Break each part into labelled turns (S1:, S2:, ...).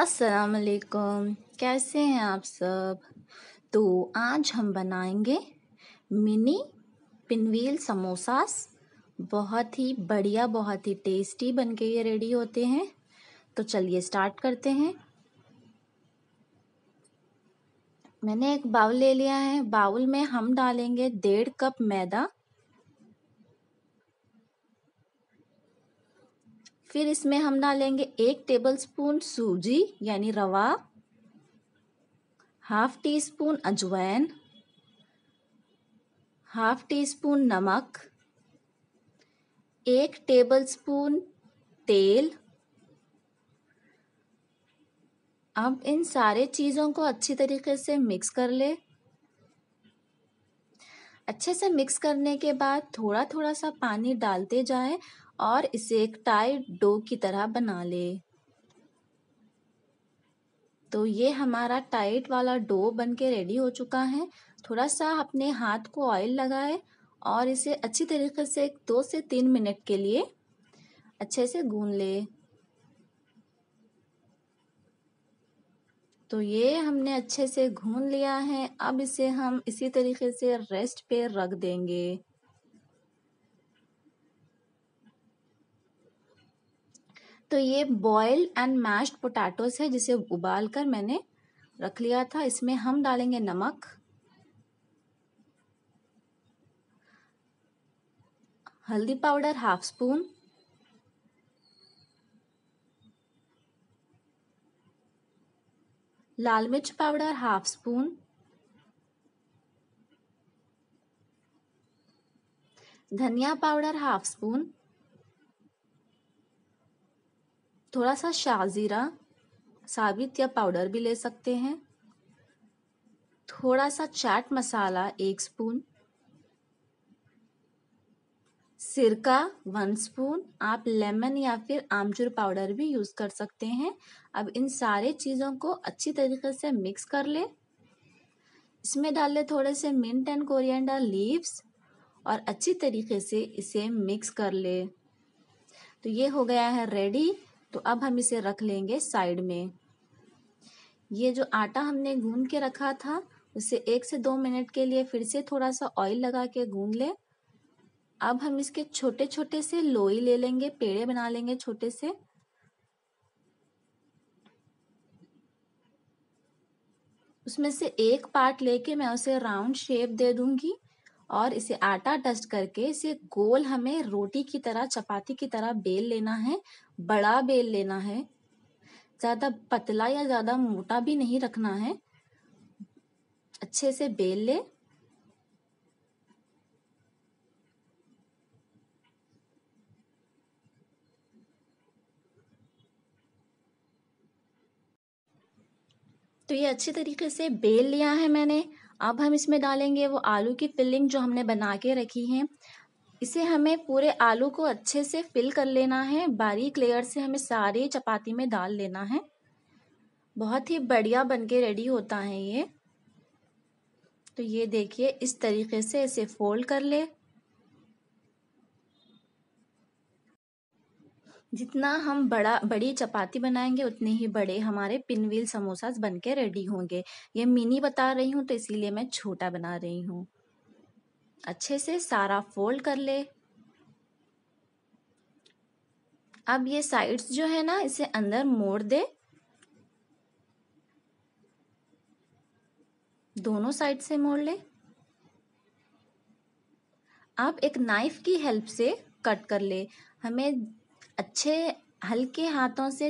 S1: अस्सलाम वालेकुम कैसे हैं आप सब तो आज हम बनाएंगे मिनी पिनवील समोसास बहुत ही बढ़िया बहुत ही टेस्टी बन के ये रेडी होते हैं तो चलिए स्टार्ट करते हैं मैंने एक बाउल ले लिया है बाउल में हम डालेंगे डेढ़ कप मैदा फिर इसमें हम डालेंगे एक टेबलस्पून सूजी यानी रवा हाफ टी स्पून अजवाइन हाफ टी स्पून नमक एक टेबलस्पून तेल अब इन सारे चीज़ों को अच्छी तरीके से मिक्स कर ले अच्छे से मिक्स करने के बाद थोड़ा थोड़ा सा पानी डालते जाएं और इसे एक टाइट डो की तरह बना ले तो ये हमारा टाइट वाला डो बन के रेडी हो चुका है थोड़ा सा अपने हाथ को ऑयल लगाए और इसे अच्छी तरीके से एक दो से तीन मिनट के लिए अच्छे से गून ले तो ये हमने अच्छे से घून लिया है अब इसे हम इसी तरीके से रेस्ट पे रख देंगे तो ये बॉयल एंड मैश्ड पोटैटोस है जिसे उबाल कर मैंने रख लिया था इसमें हम डालेंगे नमक हल्दी पाउडर हाफ स्पून लाल मिर्च पाउडर हाफ स्पून धनिया पाउडर हाफ स्पून थोड़ा सा शाहजीरा साबित या पाउडर भी ले सकते हैं थोड़ा सा चाट मसाला एक स्पून सिरका वन स्पून आप लेमन या फिर आमचूर पाउडर भी यूज़ कर सकते हैं अब इन सारे चीज़ों को अच्छी तरीके से मिक्स कर ले इसमें डाल लें थोड़े से मिंट एंड कोरिएंडर लीव्स और अच्छी तरीके से इसे मिक्स कर ले तो ये हो गया है रेडी तो अब हम इसे रख लेंगे साइड में ये जो आटा हमने गून के रखा था उसे एक से दो मिनट के लिए फिर से थोड़ा सा ऑयल लगा के गून ले अब हम इसके छोटे छोटे से लोई ले लेंगे पेड़े बना लेंगे छोटे से उसमें से एक पार्ट लेके मैं उसे राउंड शेप दे दूंगी और इसे आटा डस्ट करके इसे गोल हमें रोटी की तरह चपाती की तरह बेल लेना है बड़ा बेल लेना है ज़्यादा पतला या ज़्यादा मोटा भी नहीं रखना है अच्छे से बेल ले तो ये अच्छे तरीके से बेल लिया है मैंने अब हम इसमें डालेंगे वो आलू की फिलिंग जो हमने बना के रखी है इसे हमें पूरे आलू को अच्छे से फिल कर लेना है बारीक लेयर से हमें सारे चपाती में डाल लेना है बहुत ही बढ़िया बन के रेडी होता है ये तो ये देखिए इस तरीके से इसे फोल्ड कर ले जितना हम बड़ा बड़ी चपाती बनाएंगे उतने ही बड़े हमारे पिनवील समोसा बन के रेडी होंगे ये मिनी बता रही हूँ तो इसीलिए मैं छोटा बना रही हूँ अच्छे से सारा फोल्ड कर ले अब ये साइड्स जो है ना इसे अंदर मोड़ दे दोनों साइड से मोड़ ले आप एक नाइफ की हेल्प से कट कर ले हमें अच्छे हल्के हाथों से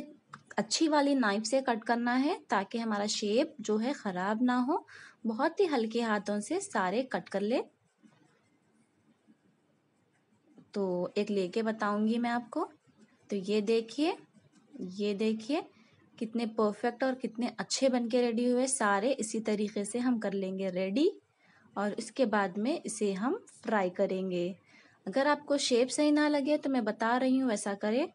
S1: अच्छी वाली नाइफ से कट करना है ताकि हमारा शेप जो है ख़राब ना हो बहुत ही हल्के हाथों से सारे कट कर ले तो एक लेके बताऊंगी मैं आपको तो ये देखिए ये देखिए कितने परफेक्ट और कितने अच्छे बन के रेडी हुए सारे इसी तरीके से हम कर लेंगे रेडी और इसके बाद में इसे हम फ्राई करेंगे अगर आपको शेप सही ना लगे तो मैं बता रही हूँ वैसा करें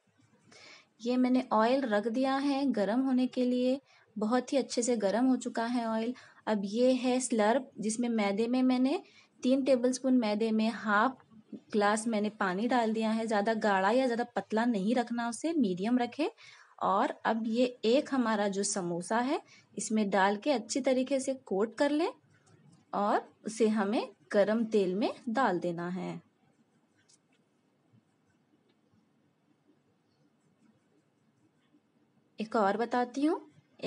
S1: ये मैंने ऑयल रख दिया है गर्म होने के लिए बहुत ही अच्छे से गर्म हो चुका है ऑयल अब ये है स्लर्प जिसमें मैदे में मैंने तीन टेबलस्पून मैदे में हाफ ग्लास मैंने पानी डाल दिया है ज़्यादा गाढ़ा या ज़्यादा पतला नहीं रखना उसे मीडियम रखे और अब ये एक हमारा जो समोसा है इसमें डाल के अच्छी तरीके से कोट कर लें और उसे हमें गरम तेल में डाल देना है एक और बताती हूँ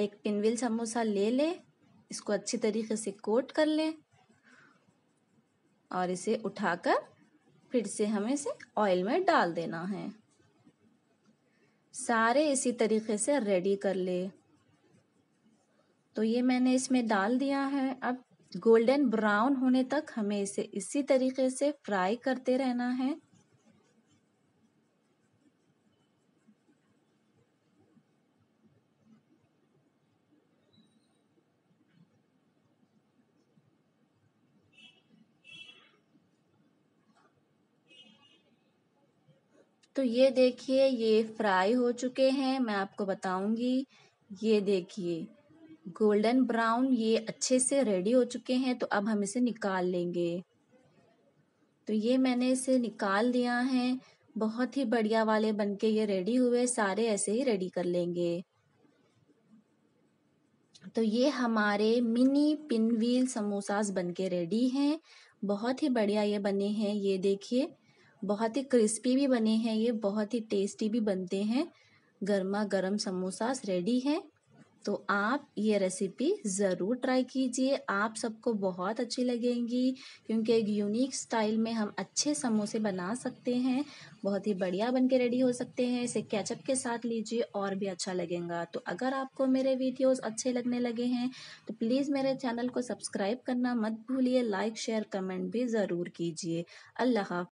S1: एक पिनविल समोसा ले ले इसको अच्छी तरीके से कोट कर ले और इसे उठाकर फिर से हमें इसे ऑयल में डाल देना है सारे इसी तरीके से रेडी कर ले तो ये मैंने इसमें डाल दिया है अब गोल्डन ब्राउन होने तक हमें इसे इसी तरीके से फ्राई करते रहना है तो ये देखिए ये फ्राई हो चुके हैं मैं आपको बताऊंगी ये देखिए गोल्डन ब्राउन ये अच्छे से रेडी हो चुके हैं तो अब हम इसे निकाल लेंगे तो ये मैंने इसे निकाल दिया है बहुत ही बढ़िया वाले बनके ये रेडी हुए सारे ऐसे ही रेडी कर लेंगे तो ये हमारे मिनी पिन व्हील समोसास बनके रेडी हैं बहुत ही बढ़िया ये बने हैं ये देखिए बहुत ही क्रिस्पी भी बने हैं ये बहुत ही टेस्टी भी बनते हैं गर्मा गर्म समोसा रेडी है तो आप ये रेसिपी ज़रूर ट्राई कीजिए आप सबको बहुत अच्छी लगेंगी क्योंकि एक यूनिक स्टाइल में हम अच्छे समोसे बना सकते हैं बहुत ही बढ़िया बन के रेडी हो सकते हैं इसे कैचअप के साथ लीजिए और भी अच्छा लगेगा तो अगर आपको मेरे वीडियोस अच्छे लगने लगे हैं तो प्लीज़ मेरे चैनल को सब्सक्राइब करना मत भूलिए लाइक शेयर कमेंट भी ज़रूर कीजिए अल्लाह